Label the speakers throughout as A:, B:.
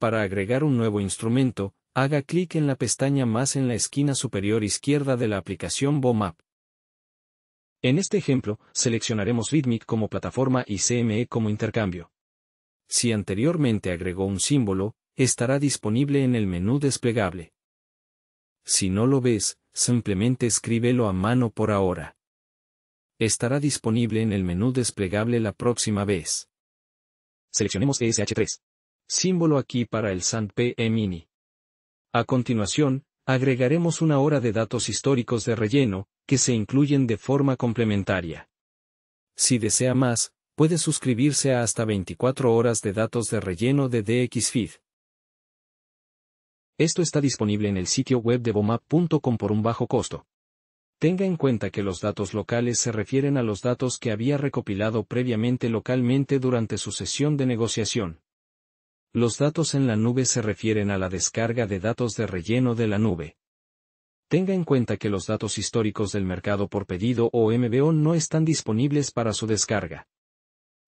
A: Para agregar un nuevo instrumento, haga clic en la pestaña Más en la esquina superior izquierda de la aplicación BOMAP. En este ejemplo, seleccionaremos Rhythmic como plataforma y CME como intercambio. Si anteriormente agregó un símbolo, estará disponible en el menú desplegable. Si no lo ves, simplemente escríbelo a mano por ahora. Estará disponible en el menú desplegable la próxima vez. Seleccionemos sh 3 símbolo aquí para el Sant P.E. Mini. A continuación, agregaremos una hora de datos históricos de relleno, que se incluyen de forma complementaria. Si desea más, puede suscribirse a hasta 24 horas de datos de relleno de DXFeed. Esto está disponible en el sitio web de bomap.com por un bajo costo. Tenga en cuenta que los datos locales se refieren a los datos que había recopilado previamente localmente durante su sesión de negociación. Los datos en la nube se refieren a la descarga de datos de relleno de la nube. Tenga en cuenta que los datos históricos del mercado por pedido o MBO no están disponibles para su descarga.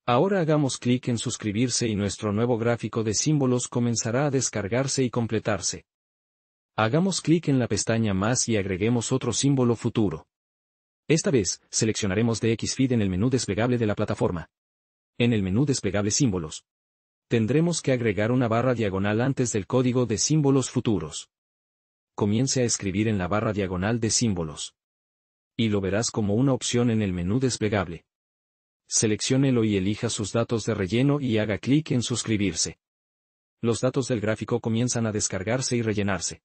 A: Ahora hagamos clic en suscribirse y nuestro nuevo gráfico de símbolos comenzará a descargarse y completarse. Hagamos clic en la pestaña Más y agreguemos otro símbolo futuro. Esta vez, seleccionaremos DXFeed en el menú desplegable de la plataforma. En el menú desplegable Símbolos, tendremos que agregar una barra diagonal antes del código de símbolos futuros. Comience a escribir en la barra diagonal de símbolos. Y lo verás como una opción en el menú desplegable. Selecciónelo y elija sus datos de relleno y haga clic en suscribirse. Los datos del gráfico comienzan a descargarse y rellenarse.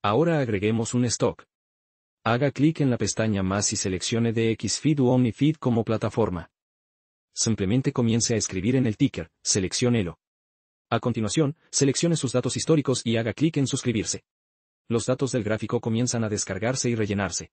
A: Ahora agreguemos un stock. Haga clic en la pestaña Más y seleccione DXFeed u OmniFeed como plataforma simplemente comience a escribir en el ticker, seleccionelo. A continuación, seleccione sus datos históricos y haga clic en suscribirse. Los datos del gráfico comienzan a descargarse y rellenarse.